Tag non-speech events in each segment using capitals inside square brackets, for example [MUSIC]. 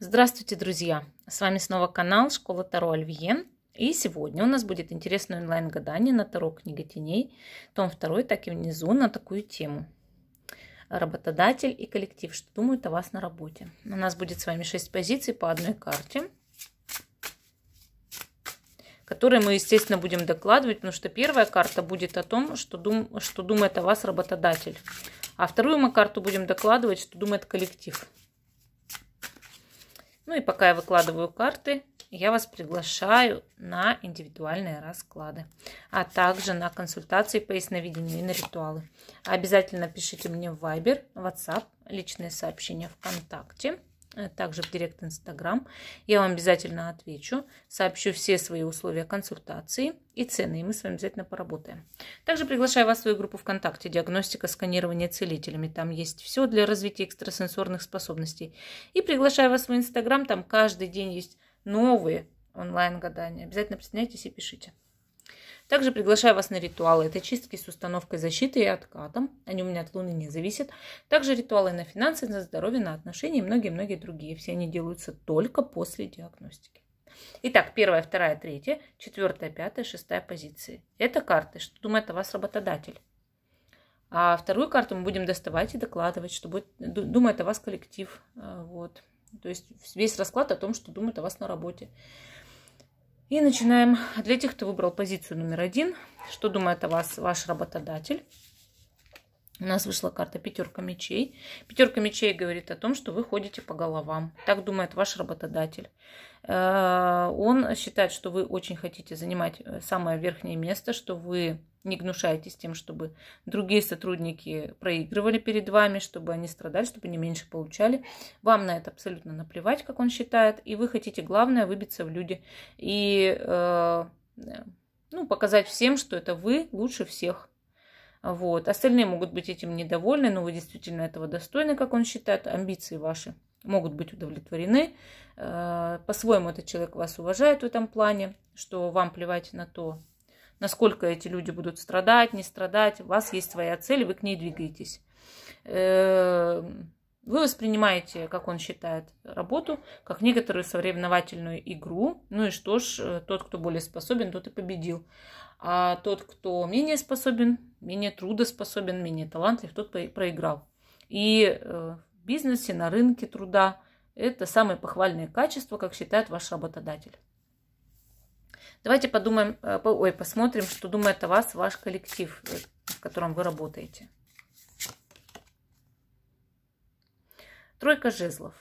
Здравствуйте, друзья! С вами снова канал Школа Таро Альвиен. И сегодня у нас будет интересное онлайн-гадание на Таро Книга Теней, том 2, так и внизу, на такую тему. Работодатель и коллектив, что думают о вас на работе. У нас будет с вами 6 позиций по одной карте, которые мы, естественно, будем докладывать, потому что первая карта будет о том, что, дум... что думает о вас работодатель. А вторую мы карту будем докладывать, что думает коллектив. Ну и пока я выкладываю карты, я вас приглашаю на индивидуальные расклады, а также на консультации по ясновидению и на ритуалы. Обязательно пишите мне в Viber, WhatsApp, личные сообщения ВКонтакте. А также в директ Инстаграм. Я вам обязательно отвечу, сообщу все свои условия консультации и цены, и мы с вами обязательно поработаем. Также приглашаю вас в свою группу ВКонтакте «Диагностика сканирование целителями». Там есть все для развития экстрасенсорных способностей. И приглашаю вас в Инстаграм, там каждый день есть новые онлайн-гадания. Обязательно присоединяйтесь и пишите. Также приглашаю вас на ритуалы. Это чистки с установкой защиты и откатом. Они у меня от Луны не зависят. Также ритуалы на финансы, на здоровье, на отношения и многие-многие другие. Все они делаются только после диагностики. Итак, первая, вторая, третья, четвертая, пятая, шестая позиции. Это карты, что думает о вас работодатель. А вторую карту мы будем доставать и докладывать, что будет, думает о вас коллектив. А, вот. То есть весь расклад о том, что думает о вас на работе. И начинаем. Для тех, кто выбрал позицию номер один, что думает о вас ваш работодатель. У нас вышла карта пятерка мечей. Пятерка мечей говорит о том, что вы ходите по головам. Так думает ваш работодатель. Э, он считает, что вы очень хотите занимать э, самое верхнее место, что вы не гнушаетесь тем, чтобы другие сотрудники проигрывали перед вами, чтобы они страдали, чтобы они меньше получали. Вам на это абсолютно наплевать, как он считает, и вы хотите, главное, выбиться в люди и э, ну, показать всем, что это вы лучше всех вот. Остальные могут быть этим недовольны, но вы действительно этого достойны, как он считает. Амбиции ваши могут быть удовлетворены. Э, по-своему этот человек вас уважает в этом плане, что вам плевать на то, насколько эти люди будут страдать, не страдать. У вас есть своя цель, вы к ней двигаетесь. Э, вы воспринимаете, как он считает, работу как некоторую соревновательную игру. Ну и что ж, э, тот, кто более способен, тот и победил. А тот, кто менее способен, менее трудоспособен, менее талантлив, тот проиграл. И э, в бизнесе, на рынке труда это самое похвальное качество, как считает ваш работодатель. Давайте подумаем, э, ой, посмотрим, что думает о вас ваш коллектив, в котором вы работаете. Тройка жезлов.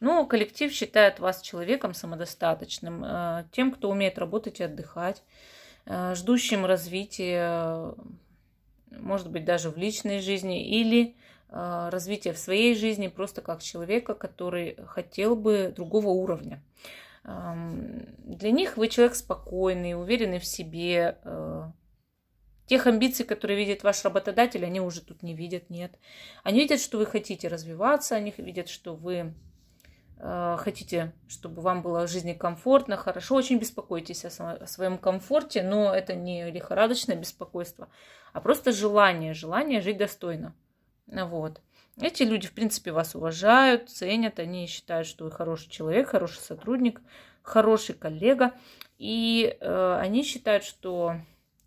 Но ну, коллектив считает вас человеком самодостаточным, э, тем, кто умеет работать и отдыхать, э, ждущим развития, может быть, даже в личной жизни или э, развития в своей жизни просто как человека, который хотел бы другого уровня. Эм, для них вы человек спокойный, уверенный в себе, Тех амбиций, которые видит ваш работодатель, они уже тут не видят, нет. Они видят, что вы хотите развиваться, они видят, что вы э, хотите, чтобы вам было в жизни комфортно, хорошо. Очень беспокойтесь о, о своем комфорте, но это не лихорадочное беспокойство, а просто желание, желание жить достойно. Вот. Эти люди, в принципе, вас уважают, ценят, они считают, что вы хороший человек, хороший сотрудник, хороший коллега. И э, они считают, что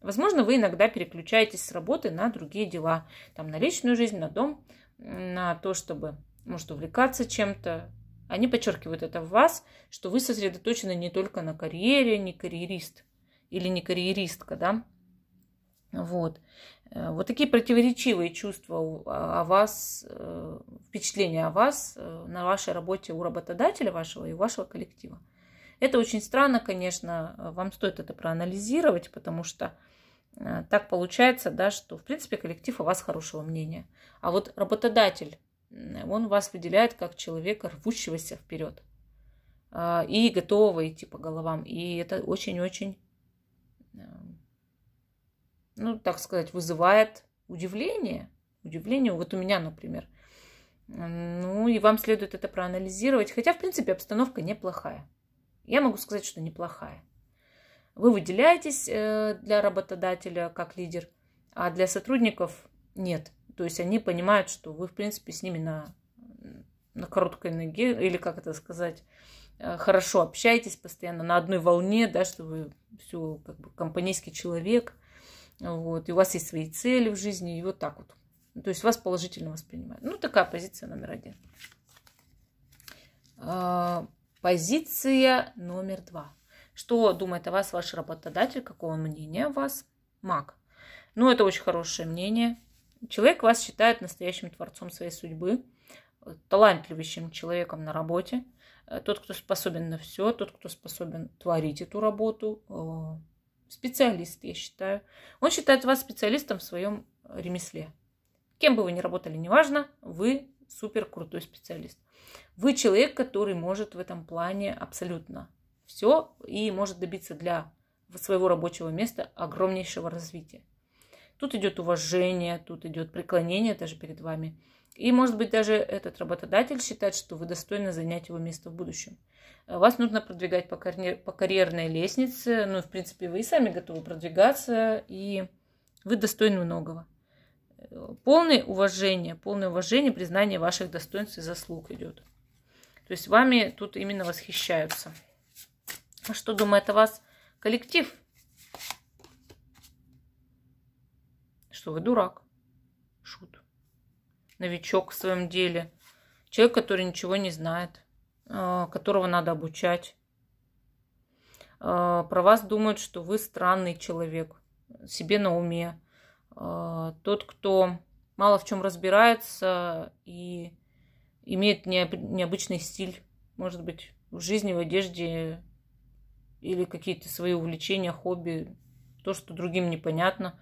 Возможно, вы иногда переключаетесь с работы на другие дела, там, на личную жизнь, на дом, на то, чтобы, может, увлекаться чем-то. Они подчеркивают это в вас, что вы сосредоточены не только на карьере, не карьерист или не карьеристка, да. Вот. Э, вот такие противоречивые чувства а, о вас, э, впечатления о вас э, на вашей работе у работодателя вашего и вашего коллектива. Это очень странно, конечно, вам стоит это проанализировать, потому что Э, так получается, да, что, в принципе, коллектив о вас хорошего мнения. А вот работодатель, он вас выделяет как человека, рвущегося вперед э, и готового идти по головам. И это очень-очень, э, ну, так сказать, вызывает удивление. Удивление вот у меня, например. Ну, и вам следует это проанализировать. Хотя, в принципе, обстановка неплохая. Я могу сказать, что неплохая. Вы выделяетесь э, для работодателя как лидер, а для сотрудников нет. То есть они понимают, что вы, в принципе, с ними на, на короткой ноге, или как это сказать, э, хорошо общаетесь постоянно на одной волне, да, что вы все как бы компанейский человек, вот, и у вас есть свои цели в жизни, и вот так вот. То есть вас положительно воспринимают. Ну, такая позиция номер один. Э, позиция номер два. Что думает о вас ваш работодатель, какого мнения о вас? Маг. Ну, это очень хорошее мнение. Человек вас считает настоящим творцом своей судьбы, э, талантливым человеком на работе. Э, тот, кто способен на все, тот, кто способен творить эту работу. Э, специалист, я считаю. Он считает вас специалистом в своем ремесле. Кем бы вы ни работали, неважно, вы супер крутой специалист. Вы человек, который может в этом плане абсолютно все и может добиться для своего рабочего места огромнейшего развития. Тут идет уважение, тут идет преклонение даже перед вами. И, может быть, даже этот работодатель считает, что вы достойны занять его место в будущем. Вас нужно продвигать по, карьер, по карьерной лестнице. Ну, в принципе, вы и сами готовы продвигаться, и вы достойны многого. Полное уважение, полное уважение, признание ваших достоинств и заслуг идет. То есть вами тут именно восхищаются. А что думает о вас коллектив? Что вы дурак. Шут. Новичок в своем деле. Человек, который ничего не знает, а, которого надо обучать. А, про вас думают, что вы странный человек, себе на уме. А, тот, кто мало в чем разбирается и имеет необычный стиль, может быть, в жизни, в одежде, или какие-то свои увлечения, хобби, то, что другим непонятно.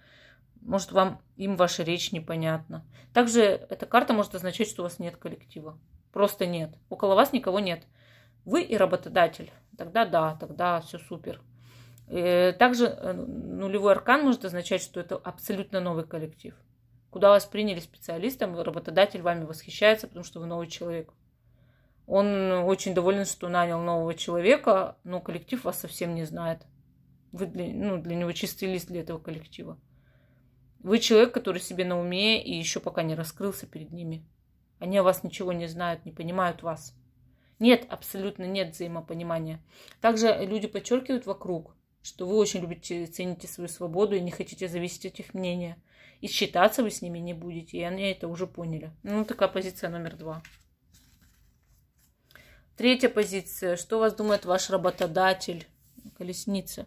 Может, вам им ваша речь непонятна. Также эта карта может означать, что у вас нет коллектива. Просто нет. Около вас никого нет. Вы и работодатель. Тогда да, тогда все супер. Э, также э, нулевой аркан может означать, что это абсолютно новый коллектив. Куда вас приняли специалистом, работодатель вами восхищается, потому что вы новый человек. Он очень доволен, что нанял нового человека, но коллектив вас совсем не знает. Вы для, ну, для него чистый лист для этого коллектива. Вы человек, который себе на уме и еще пока не раскрылся перед ними. Они о вас ничего не знают, не понимают вас. Нет, абсолютно нет взаимопонимания. Также люди подчеркивают вокруг, что вы очень любите, цените свою свободу и не хотите зависеть от их мнения. И считаться вы с ними не будете, и они это уже поняли. Ну, такая позиция номер два. Третья позиция. Что вас думает ваш работодатель? Колесница.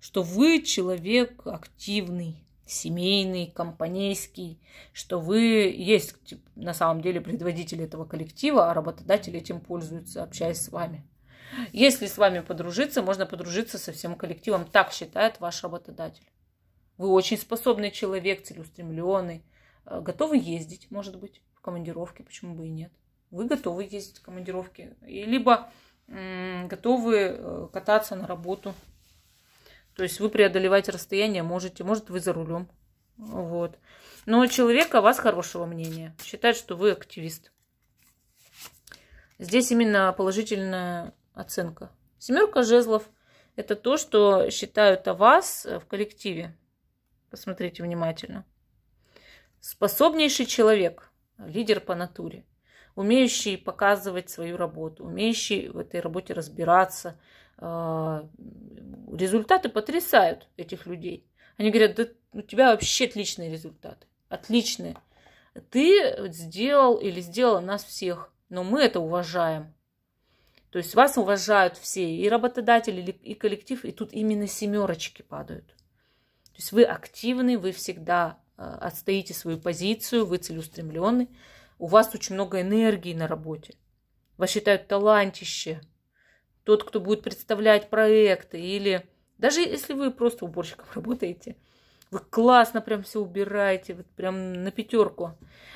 Что вы человек активный, семейный, компанейский, что вы есть на самом деле предводитель этого коллектива, а работодатель этим пользуется, общаясь с вами. Если с вами подружиться, можно подружиться со всем коллективом. Так считает ваш работодатель. Вы очень способный человек, целеустремленный, э, готовы ездить, может быть, в командировке, почему бы и нет вы готовы ездить в командировки, и либо готовы э, кататься на работу. То есть вы преодолевать расстояние, можете, может вы за рулем. Вот. Но человека о вас хорошего мнения, считает, что вы активист. Здесь именно положительная оценка. Семерка жезлов – это то, что считают о вас э, в коллективе. Посмотрите внимательно. Способнейший человек, лидер по натуре – умеющий показывать свою работу, умеющий в этой работе разбираться. А, результаты потрясают этих людей. Они говорят, да у тебя вообще отличные результаты, отличные. Ты сделал или сделала нас всех, но мы это уважаем. То есть вас уважают все, и работодатели, и коллектив, и тут именно семерочки падают. То есть вы активны, вы всегда а, отстоите свою позицию, вы целеустремленный у вас очень много энергии на работе. Вас считают талантище. Тот, кто будет представлять проекты или... Даже если вы просто уборщиком [LAUGHS] работаете, вы классно прям все убираете, вот прям на пятерку.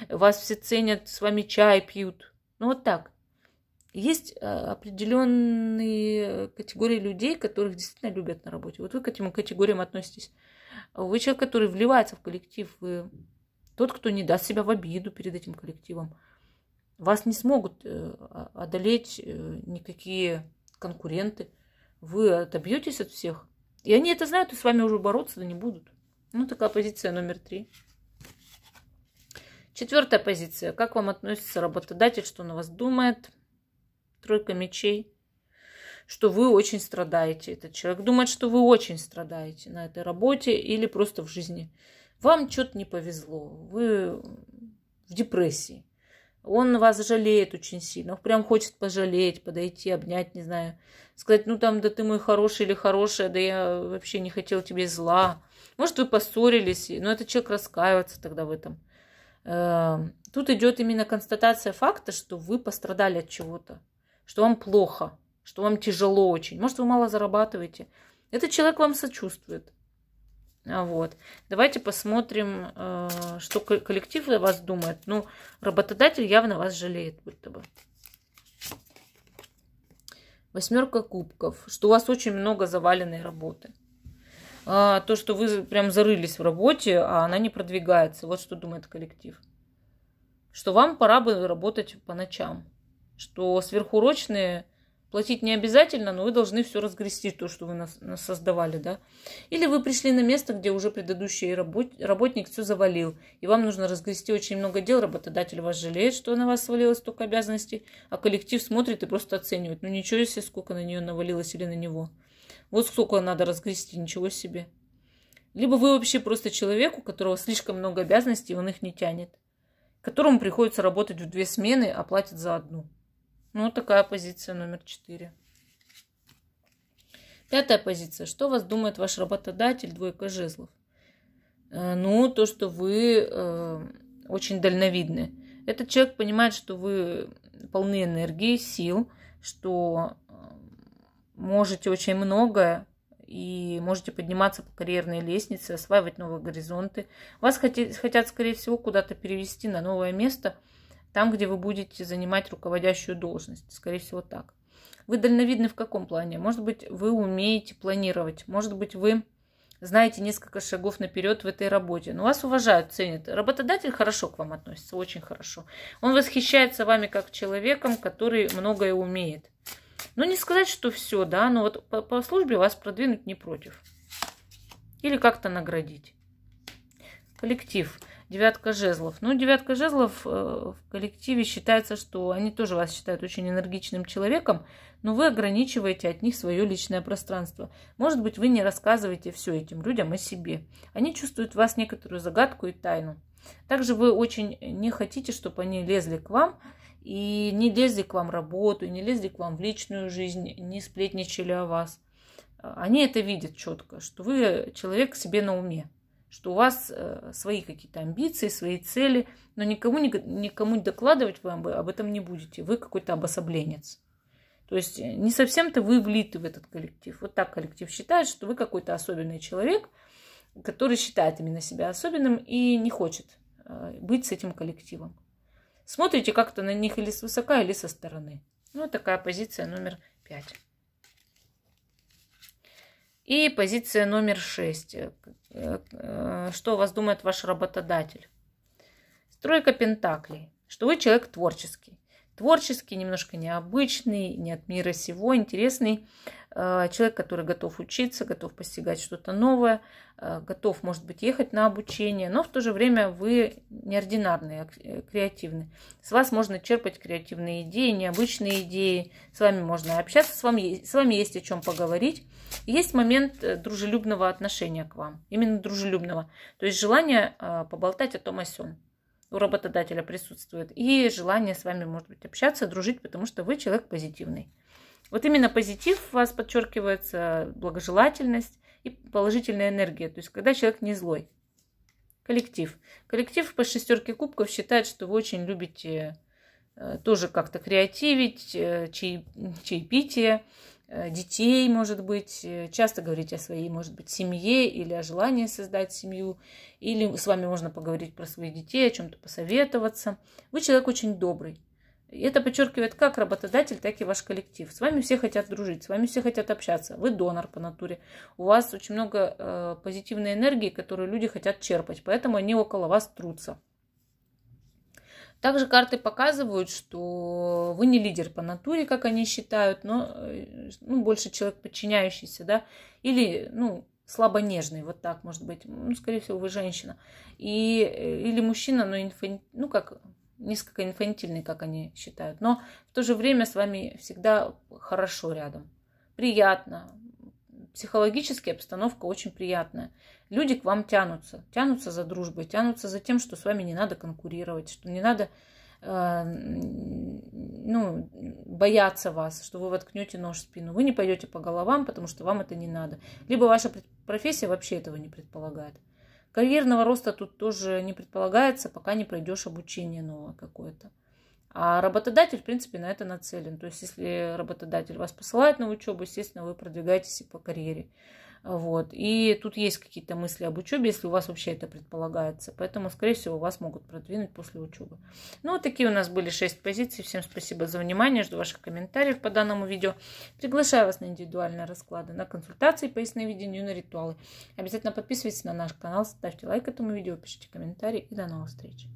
Вас все ценят, с вами чай пьют. Ну вот так. Есть э, определенные категории людей, которых действительно любят на работе. Вот вы к этим категориям относитесь. Вы человек, который вливается в коллектив, вы тот, кто не даст себя в обиду перед этим коллективом. Вас не смогут э, а, одолеть э, никакие конкуренты. Вы отобьетесь от всех. И они это знают, и с вами уже бороться не будут. Ну, такая позиция номер три. Четвертая позиция. Как вам относится работодатель, что на вас думает? Тройка мечей. Что вы очень страдаете. Этот человек думает, что вы очень страдаете на этой работе или просто в жизни вам что-то не повезло, вы в депрессии. Он вас жалеет очень сильно, он прям хочет пожалеть, подойти, обнять, не знаю. Сказать, ну там, да ты мой хороший или хорошая, да я вообще не хотел тебе зла. Может, вы поссорились, но этот человек раскаивается тогда в этом. Эм, тут идет именно констатация факта, что вы пострадали от чего-то, что вам плохо, что вам тяжело очень. Может, вы мало зарабатываете. Этот человек вам сочувствует. А, вот. Давайте посмотрим, э, что коллектив о вас думает. Ну, работодатель явно вас жалеет, будто бы. Восьмерка кубков. Что у вас очень много заваленной работы. А, то, что вы прям зарылись в работе, а она не продвигается. Вот что думает коллектив. Что вам пора бы работать по ночам. Что сверхурочные Платить не обязательно, но вы должны все разгрести, то, что вы нас, нас создавали, да. Или вы пришли на место, где уже предыдущий работ, работник все завалил, и вам нужно разгрести очень много дел, работодатель вас жалеет, что на вас свалилось столько обязанностей, а коллектив смотрит и просто оценивает. Ну ничего себе, сколько на нее навалилось или на него. Вот сколько надо разгрести, ничего себе. Либо вы вообще просто человек, у которого слишком много обязанностей, и он их не тянет, которому приходится работать в две смены, а платят за одну. Ну, вот такая позиция номер четыре. Пятая позиция. Что вас думает ваш работодатель, двойка жезлов? Э, ну, то, что вы э, очень дальновидны. Этот человек понимает, что вы полны энергии, сил, что э, можете очень многое и можете подниматься по карьерной лестнице, осваивать новые горизонты. Вас хотят, хотят скорее всего, куда-то перевести на новое место – там, где вы будете занимать руководящую должность. Скорее всего, так. Вы дальновидны в каком плане? Может быть, вы умеете планировать, может быть, вы знаете несколько шагов наперед в этой работе. Но вас уважают, ценят. Работодатель хорошо к вам относится, очень хорошо. Он восхищается вами как человеком, который многое умеет. Ну, не сказать, что все, да, но вот по, по службе вас продвинуть не против. Или как-то наградить. Коллектив девятка жезлов. Ну, девятка жезлов э, в коллективе считается, что они тоже вас считают очень энергичным человеком, но вы ограничиваете от них свое личное пространство. Может быть, вы не рассказываете все этим людям о себе. Они чувствуют в вас некоторую загадку и тайну. Также вы очень не хотите, чтобы они лезли к вам и не лезли к вам в работу, не лезли к вам в личную жизнь, не сплетничали о вас. Э, они это видят четко, что вы человек себе на уме что у вас э, свои какие-то амбиции, свои цели, но никому, никому докладывать вам вы об этом не будете. Вы какой-то обособленец. То есть э, не совсем-то вы влиты в этот коллектив. Вот так коллектив считает, что вы какой-то особенный человек, который считает именно себя особенным и не хочет э, быть с этим коллективом. Смотрите как-то на них или свысока, или со стороны. Ну, такая позиция номер пять. И позиция номер шесть. Э, э, что о вас думает ваш работодатель? Стройка пентаклей. Что вы человек творческий. Творческий, немножко необычный, не от мира сего, интересный. Э, человек, который готов учиться, готов постигать что-то новое, э, готов, может быть, ехать на обучение, но в то же время вы неординарные, э, а креативны. С вас можно черпать креативные идеи, необычные идеи, с вами можно общаться, с вами, с вами есть о чем поговорить. Есть момент дружелюбного отношения к вам, именно дружелюбного, то есть желание поболтать о том о сём у работодателя присутствует, и желание с вами, может быть, общаться, дружить, потому что вы человек позитивный. Вот именно позитив у вас подчеркивается, благожелательность и положительная энергия. То есть, когда человек не злой. Коллектив. Коллектив по шестерке кубков считает, что вы очень любите э, тоже как-то креативить, э, чаепитие, э, детей, может быть, часто говорить о своей, может быть, семье или о желании создать семью, или с вами можно поговорить про своих детей, о чем-то посоветоваться. Вы человек очень добрый. Это подчеркивает как работодатель, так и ваш коллектив. С вами все хотят дружить, с вами все хотят общаться. Вы донор по натуре. У вас очень много э, позитивной энергии, которую люди хотят черпать, поэтому они около вас трутся. Также карты показывают, что вы не лидер по натуре, как они считают, но э, ну, больше человек подчиняющийся, да, или ну, слабонежный, вот так может быть. Ну, скорее всего, вы женщина. И, э, или мужчина, но инфан... ну, как несколько инфантильный, как они считают. Но в то же время с вами всегда хорошо рядом, приятно. Психологически обстановка очень приятная. Люди к вам тянутся, тянутся за дружбой, тянутся за тем, что с вами не надо конкурировать, что не надо э, ну, бояться вас, что вы воткнете нож в спину. Вы не пойдете по головам, потому что вам это не надо. Либо ваша профессия вообще этого не предполагает. Карьерного роста тут тоже не предполагается, пока не пройдешь обучение новое какое-то. А работодатель, в принципе, на это нацелен. То есть, если работодатель вас посылает на учебу, естественно, вы продвигаетесь и по карьере. Вот. И тут есть какие-то мысли об учебе, если у вас вообще это предполагается. Поэтому, скорее всего, вас могут продвинуть после учебы. Ну, вот такие у нас были шесть позиций. Всем спасибо за внимание. Жду ваших комментариев по данному видео. Приглашаю вас на индивидуальные расклады, на консультации по ясновидению, на ритуалы. Обязательно подписывайтесь на наш канал, ставьте лайк этому видео, пишите комментарии и до новых встреч.